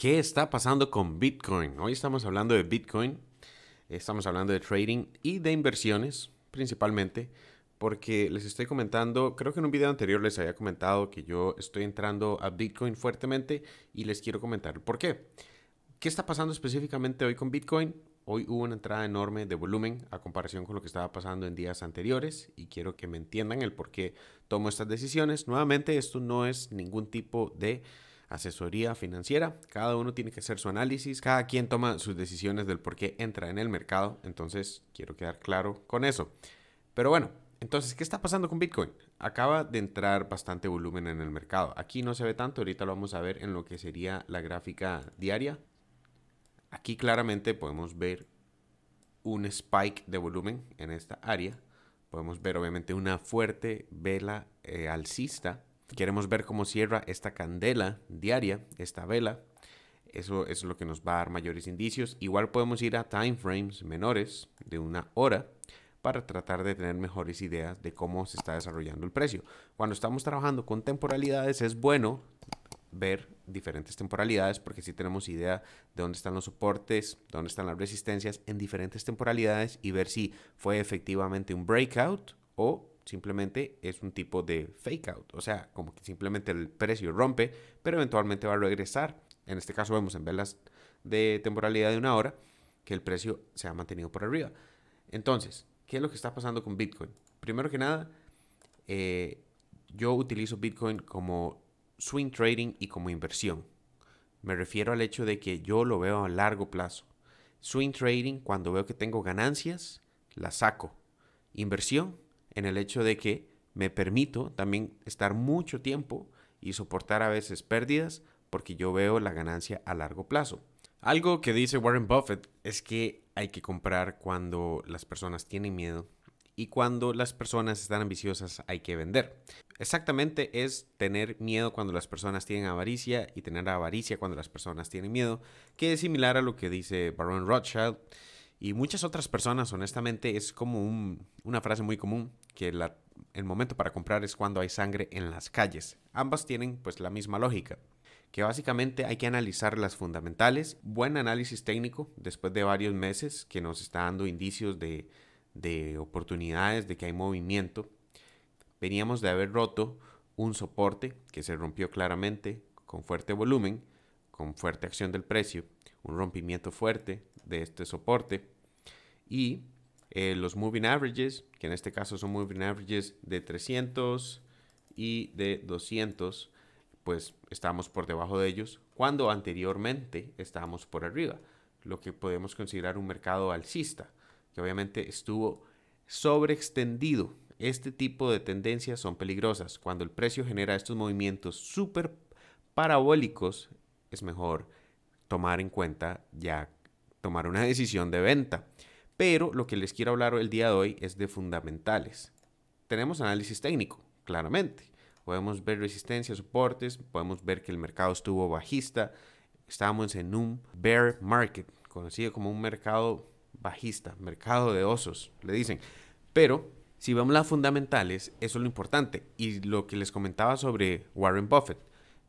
¿Qué está pasando con Bitcoin? Hoy estamos hablando de Bitcoin, estamos hablando de trading y de inversiones principalmente, porque les estoy comentando, creo que en un video anterior les había comentado que yo estoy entrando a Bitcoin fuertemente y les quiero comentar por qué. ¿Qué está pasando específicamente hoy con Bitcoin? Hoy hubo una entrada enorme de volumen a comparación con lo que estaba pasando en días anteriores y quiero que me entiendan el por qué tomo estas decisiones. Nuevamente, esto no es ningún tipo de asesoría financiera. Cada uno tiene que hacer su análisis, cada quien toma sus decisiones del por qué entra en el mercado. Entonces, quiero quedar claro con eso. Pero bueno, entonces, ¿qué está pasando con Bitcoin? Acaba de entrar bastante volumen en el mercado. Aquí no se ve tanto, ahorita lo vamos a ver en lo que sería la gráfica diaria. Aquí claramente podemos ver un spike de volumen en esta área. Podemos ver obviamente una fuerte vela eh, alcista Queremos ver cómo cierra esta candela diaria, esta vela. Eso es lo que nos va a dar mayores indicios. Igual podemos ir a time frames menores de una hora para tratar de tener mejores ideas de cómo se está desarrollando el precio. Cuando estamos trabajando con temporalidades es bueno ver diferentes temporalidades porque si tenemos idea de dónde están los soportes, dónde están las resistencias en diferentes temporalidades y ver si fue efectivamente un breakout o Simplemente es un tipo de fake out, o sea, como que simplemente el precio rompe, pero eventualmente va a regresar. En este caso vemos en velas de temporalidad de una hora que el precio se ha mantenido por arriba. Entonces, ¿qué es lo que está pasando con Bitcoin? Primero que nada, eh, yo utilizo Bitcoin como swing trading y como inversión. Me refiero al hecho de que yo lo veo a largo plazo. Swing trading, cuando veo que tengo ganancias, las saco. Inversión, en el hecho de que me permito también estar mucho tiempo y soportar a veces pérdidas porque yo veo la ganancia a largo plazo. Algo que dice Warren Buffett es que hay que comprar cuando las personas tienen miedo y cuando las personas están ambiciosas hay que vender. Exactamente es tener miedo cuando las personas tienen avaricia y tener avaricia cuando las personas tienen miedo, que es similar a lo que dice Baron Rothschild y muchas otras personas, honestamente, es como una frase muy común que el momento para comprar es cuando hay sangre en las calles. Ambas tienen pues la misma lógica, que básicamente hay que analizar las fundamentales, buen análisis técnico después de varios meses que nos está dando indicios de, de oportunidades, de que hay movimiento. Veníamos de haber roto un soporte que se rompió claramente con fuerte volumen, con fuerte acción del precio, un rompimiento fuerte, de este soporte. Y eh, los moving averages, que en este caso son moving averages de 300 y de 200, pues estamos por debajo de ellos cuando anteriormente estábamos por arriba, lo que podemos considerar un mercado alcista, que obviamente estuvo sobreextendido. Este tipo de tendencias son peligrosas. Cuando el precio genera estos movimientos súper parabólicos, es mejor tomar en cuenta ya tomar una decisión de venta. Pero lo que les quiero hablar el día de hoy es de fundamentales. Tenemos análisis técnico, claramente. Podemos ver resistencia, soportes, podemos ver que el mercado estuvo bajista. Estábamos en un bear market, conocido como un mercado bajista, mercado de osos, le dicen. Pero si vemos las fundamentales, eso es lo importante. Y lo que les comentaba sobre Warren Buffett,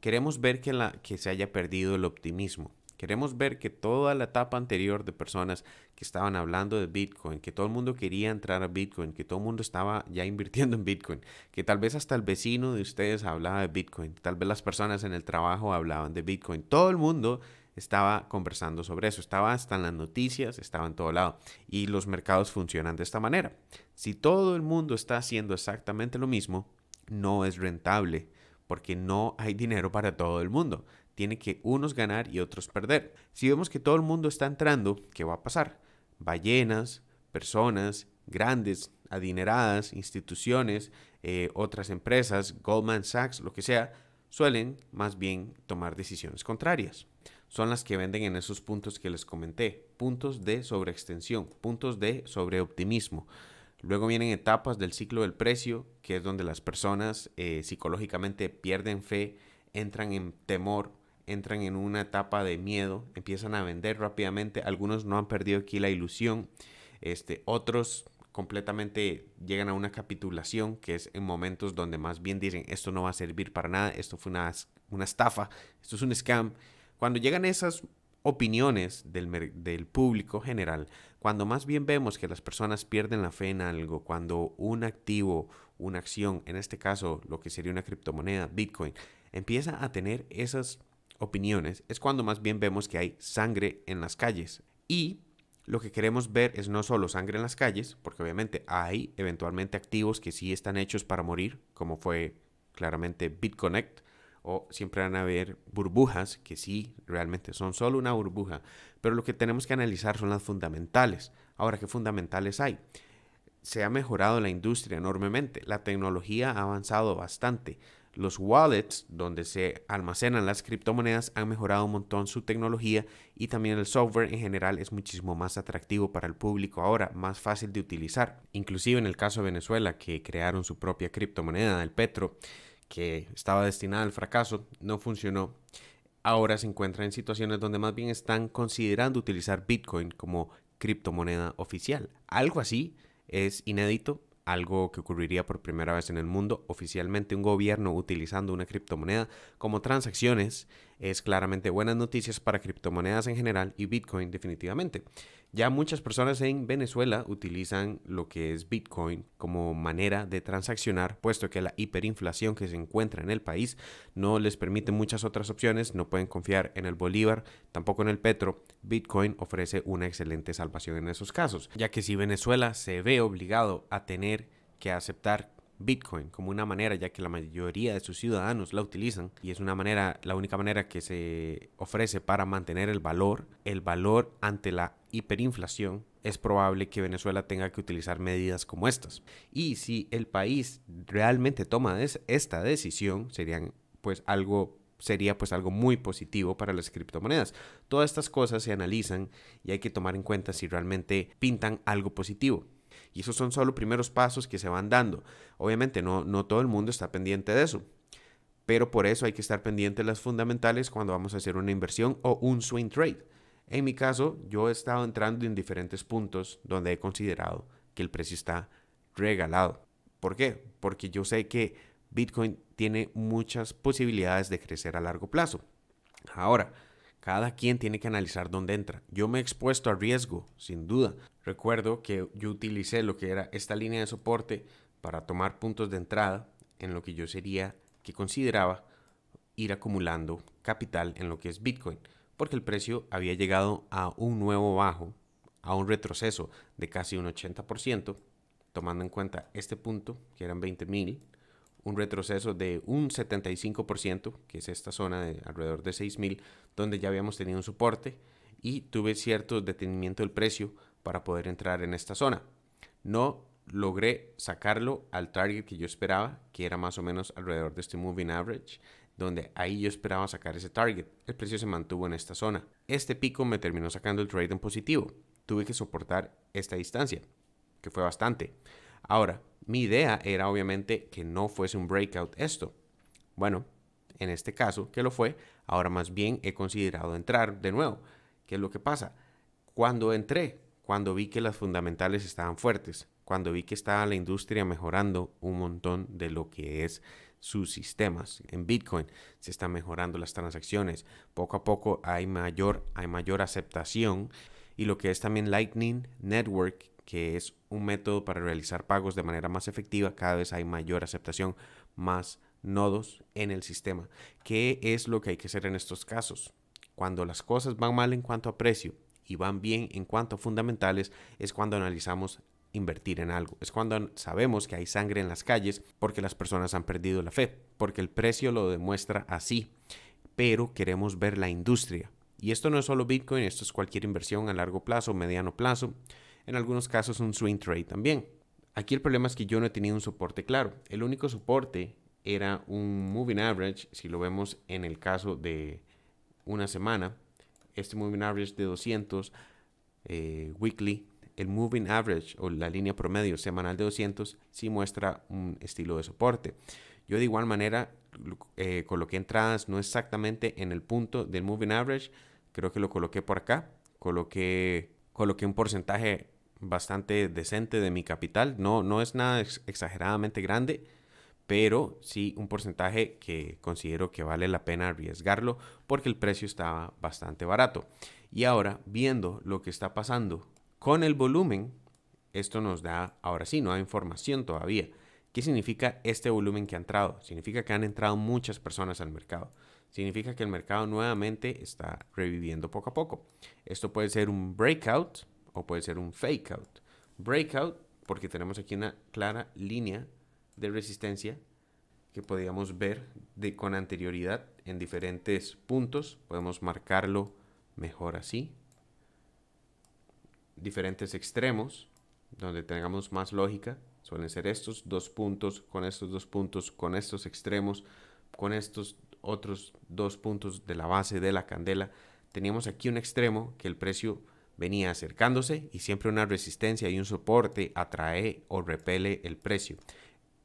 queremos ver la, que se haya perdido el optimismo. Queremos ver que toda la etapa anterior de personas que estaban hablando de Bitcoin, que todo el mundo quería entrar a Bitcoin, que todo el mundo estaba ya invirtiendo en Bitcoin, que tal vez hasta el vecino de ustedes hablaba de Bitcoin, tal vez las personas en el trabajo hablaban de Bitcoin, todo el mundo estaba conversando sobre eso, estaba hasta en las noticias, estaba en todo lado. Y los mercados funcionan de esta manera. Si todo el mundo está haciendo exactamente lo mismo, no es rentable porque no hay dinero para todo el mundo tiene que unos ganar y otros perder. Si vemos que todo el mundo está entrando, ¿qué va a pasar? Ballenas, personas, grandes, adineradas, instituciones, eh, otras empresas, Goldman Sachs, lo que sea, suelen más bien tomar decisiones contrarias. Son las que venden en esos puntos que les comenté, puntos de sobreextensión, puntos de sobreoptimismo. Luego vienen etapas del ciclo del precio, que es donde las personas eh, psicológicamente pierden fe, entran en temor, entran en una etapa de miedo, empiezan a vender rápidamente, algunos no han perdido aquí la ilusión, este, otros completamente llegan a una capitulación, que es en momentos donde más bien dicen, esto no va a servir para nada, esto fue una, una estafa, esto es un scam. Cuando llegan esas opiniones del, del, público general, cuando más bien vemos que las personas pierden la fe en algo, cuando un activo, una acción, en este caso lo que sería una criptomoneda, Bitcoin, empieza a tener esas opiniones, es cuando más bien vemos que hay sangre en las calles. Y lo que queremos ver es no solo sangre en las calles, porque obviamente hay eventualmente activos que sí están hechos para morir, como fue claramente BitConnect, o siempre van a haber burbujas que sí realmente son solo una burbuja, pero lo que tenemos que analizar son las fundamentales. Ahora, ¿qué fundamentales hay? Se ha mejorado la industria enormemente, la tecnología ha avanzado bastante, los wallets, donde se almacenan las criptomonedas, han mejorado un montón su tecnología y también el software en general es muchísimo más atractivo para el público ahora, más fácil de utilizar. Inclusive en el caso de Venezuela, que crearon su propia criptomoneda, el Petro, que estaba destinada al fracaso, no funcionó. Ahora se encuentra en situaciones donde más bien están considerando utilizar Bitcoin como criptomoneda oficial. Algo así es inédito algo que ocurriría por primera vez en el mundo, oficialmente un gobierno utilizando una criptomoneda como transacciones es claramente buenas noticias para criptomonedas en general y Bitcoin definitivamente. Ya muchas personas en Venezuela utilizan lo que es Bitcoin como manera de transaccionar, puesto que la hiperinflación que se encuentra en el país no les permite muchas otras opciones, no pueden confiar en el Bolívar, tampoco en el Petro. Bitcoin ofrece una excelente salvación en esos casos, ya que si Venezuela se ve obligado a tener que aceptar Bitcoin como una manera, ya que la mayoría de sus ciudadanos la utilizan y es una manera, la única manera que se ofrece para mantener el valor, el valor ante la hiperinflación, es probable que Venezuela tenga que utilizar medidas como estas. Y si el país realmente toma esta decisión, serían pues algo sería pues algo muy positivo para las criptomonedas. Todas estas cosas se analizan y hay que tomar en cuenta si realmente pintan algo positivo. Y esos son solo primeros pasos que se van dando. Obviamente no, todo el mundo está pendiente de eso. Pero por eso hay que estar pendiente de las fundamentales cuando vamos a hacer una inversión o un swing trade. En mi caso, yo he estado entrando en diferentes puntos donde he considerado que el precio está regalado. ¿Por qué? Porque yo sé que Bitcoin tiene muchas posibilidades de crecer a largo plazo. Ahora, cada quien tiene que analizar dónde entra. Yo me he expuesto a riesgo, sin duda. Recuerdo que yo utilicé lo que era esta línea de soporte para tomar puntos de entrada en lo que yo sería que consideraba ir acumulando capital en lo que es Bitcoin, porque el precio había llegado a un nuevo bajo, a un retroceso de casi un 80%, tomando en cuenta este punto, que eran 20 mil, un retroceso de un 75%, que es esta zona de alrededor de 6.000, donde ya habíamos tenido un soporte y tuve cierto detenimiento del precio para poder entrar en esta zona. No logré sacarlo al target que yo esperaba, que era más o menos alrededor de este moving average, donde ahí yo esperaba sacar ese target. El precio se mantuvo en esta zona. Este pico me terminó sacando el trade en positivo. Tuve que soportar esta distancia, que fue bastante. Ahora, mi idea era obviamente que no fuese un breakout esto. Bueno, en este caso que lo fue, ahora más bien he considerado entrar de nuevo. ¿Qué es lo que pasa? Cuando entré, cuando vi que las fundamentales estaban fuertes, cuando vi que estaba la industria mejorando un montón de lo que es sus sistemas en Bitcoin, se están mejorando las transacciones, poco a poco hay mayor, hay mayor aceptación y lo que es también Lightning Network que es un método para realizar pagos de manera más efectiva, cada vez hay mayor aceptación, más nodos en el sistema. ¿Qué es lo que hay que hacer en estos casos? Cuando las cosas van mal en cuanto a precio y van bien en cuanto a fundamentales, es cuando analizamos invertir en algo. Es cuando sabemos que hay sangre en las calles porque las personas han perdido la fe, porque el precio lo demuestra así. Pero queremos ver la industria. Y esto no es solo Bitcoin, esto es cualquier inversión a largo plazo, mediano plazo en algunos casos un swing trade también. Aquí el problema es que yo no he tenido un soporte claro. El único soporte era un moving average, si lo vemos en el caso de una semana, este moving average de 200 eh, weekly, el moving average o la línea promedio semanal de 200 sí muestra un estilo de soporte. Yo de igual manera eh, coloqué entradas no exactamente en el punto del moving average, creo que lo coloqué por acá, coloqué coloqué un porcentaje bastante decente de mi capital. No, no es nada exageradamente grande, pero sí un porcentaje que considero que vale la pena arriesgarlo porque el precio estaba bastante barato. Y ahora, viendo lo que está pasando con el volumen, esto nos da, ahora sí, no hay información todavía. ¿Qué significa este volumen que ha entrado? Significa que han entrado muchas personas al mercado significa que el mercado nuevamente está reviviendo poco a poco. Esto puede ser un breakout o puede ser un fake out. Breakout porque tenemos aquí una clara línea de resistencia que podíamos ver de, con anterioridad en diferentes puntos. Podemos marcarlo mejor así. Diferentes extremos donde tengamos más lógica. Suelen ser estos dos puntos, con estos dos puntos, con estos extremos, con estos otros dos puntos de la base de la candela, teníamos aquí un extremo que el precio venía acercándose y siempre una resistencia y un soporte atrae o repele el precio.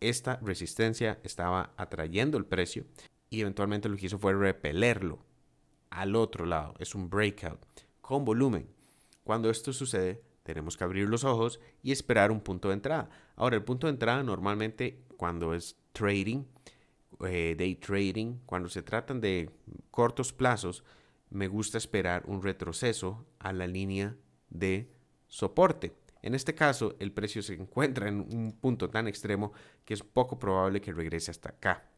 Esta resistencia estaba atrayendo el precio y eventualmente lo que hizo fue repelerlo al otro lado. Es un breakout con volumen. Cuando esto sucede, tenemos que abrir los ojos y esperar un punto de entrada. Ahora, el punto de entrada normalmente cuando es trading eh, day trading, cuando se tratan de cortos plazos, me gusta esperar un retroceso a la línea de soporte. En este caso, el precio se encuentra en un punto tan extremo que es poco probable que regrese hasta acá.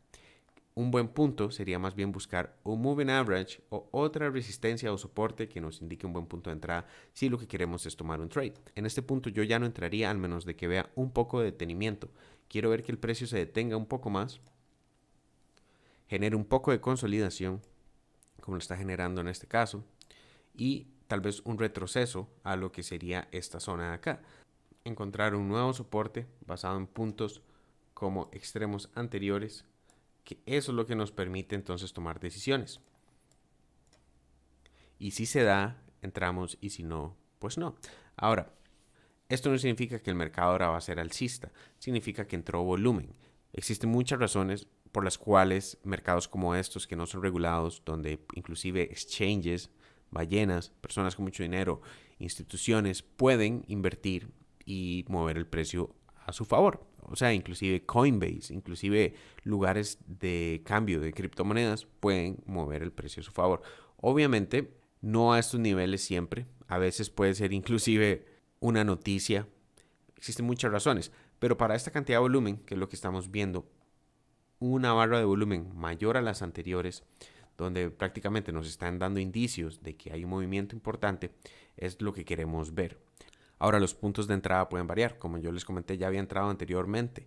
Un buen punto sería más bien buscar un moving average o otra resistencia o soporte que nos indique un buen punto de entrada si lo que queremos es tomar un trade. En este punto yo ya no entraría al menos de que vea un poco de detenimiento. Quiero ver que el precio se detenga un poco más genera un poco de consolidación, como lo está generando en este caso, y tal vez un retroceso a lo que sería esta zona de acá. Encontrar un nuevo soporte basado en puntos como extremos anteriores, que eso es lo que nos permite entonces tomar decisiones. Y si se da, entramos y si no, pues no. Ahora, esto no significa que el mercado ahora va a ser alcista, significa que entró volumen. Existen muchas razones por las cuales mercados como estos que no son regulados, donde inclusive exchanges, ballenas, personas con mucho dinero, instituciones pueden invertir y mover el precio a su favor. O sea, inclusive Coinbase, inclusive lugares de cambio de criptomonedas pueden mover el precio a su favor. Obviamente, no a estos niveles siempre. A veces puede ser inclusive una noticia. Existen muchas razones. Pero para esta cantidad de volumen, que es lo que estamos viendo, una barra de volumen mayor a las anteriores, donde prácticamente nos están dando indicios de que hay un movimiento importante, es lo que queremos ver. Ahora los puntos de entrada pueden variar, como yo les comenté ya había entrado anteriormente,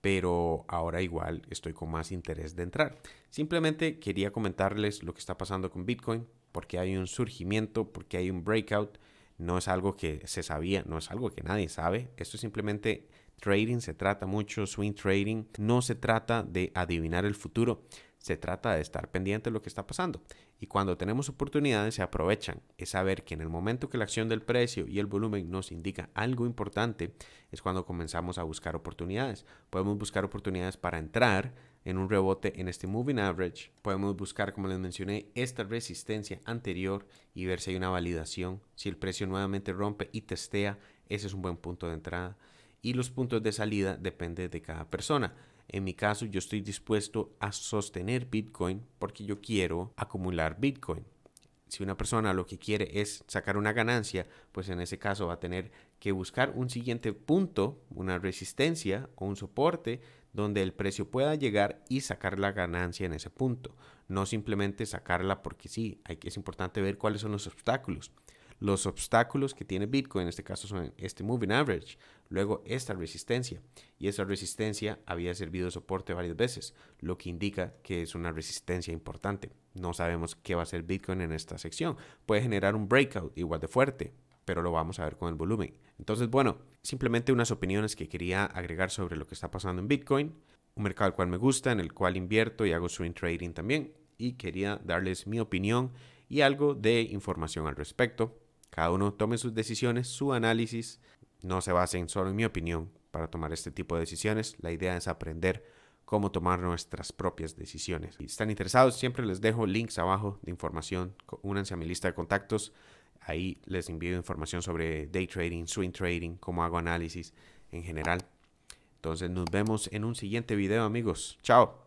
pero ahora igual estoy con más interés de entrar. Simplemente quería comentarles lo que está pasando con Bitcoin, porque hay un surgimiento, porque hay un breakout, no es algo que se sabía, no es algo que nadie sabe, esto es simplemente Trading se trata mucho, swing trading, no se trata de adivinar el futuro, se trata de estar pendiente de lo que está pasando. Y cuando tenemos oportunidades se aprovechan. Es saber que en el momento que la acción del precio y el volumen nos indica algo importante, es cuando comenzamos a buscar oportunidades. Podemos buscar oportunidades para entrar en un rebote en este moving average. Podemos buscar, como les mencioné, esta resistencia anterior y ver si hay una validación. Si el precio nuevamente rompe y testea, ese es un buen punto de entrada y los puntos de salida depende de cada persona. En mi caso, yo estoy dispuesto a sostener Bitcoin porque yo quiero acumular Bitcoin. Si una persona lo que quiere es sacar una ganancia, pues en ese caso va a tener que buscar un siguiente punto, una resistencia o un soporte donde el precio pueda llegar y sacar la ganancia en ese punto. No simplemente sacarla porque sí, hay, que es importante ver cuáles son los obstáculos los obstáculos que tiene Bitcoin, en este caso son este moving average, luego esta resistencia, y esa resistencia había servido de soporte varias veces, lo que indica que es una resistencia importante. No sabemos qué va a hacer Bitcoin en esta sección. Puede generar un breakout igual de fuerte, pero lo vamos a ver con el volumen. Entonces, bueno, simplemente unas opiniones que quería agregar sobre lo que está pasando en Bitcoin, un mercado al cual me gusta, en el cual invierto y hago swing trading también, y quería darles mi opinión y algo de información al respecto. Cada uno tome sus decisiones, su análisis. No se basen solo en mi opinión para tomar este tipo de decisiones. La idea es aprender cómo tomar nuestras propias decisiones. Si están interesados, siempre les dejo links abajo de información. Únanse a mi lista de contactos. Ahí les envío información sobre day trading, swing trading, cómo hago análisis en general. Entonces nos vemos en un siguiente video amigos. Chao.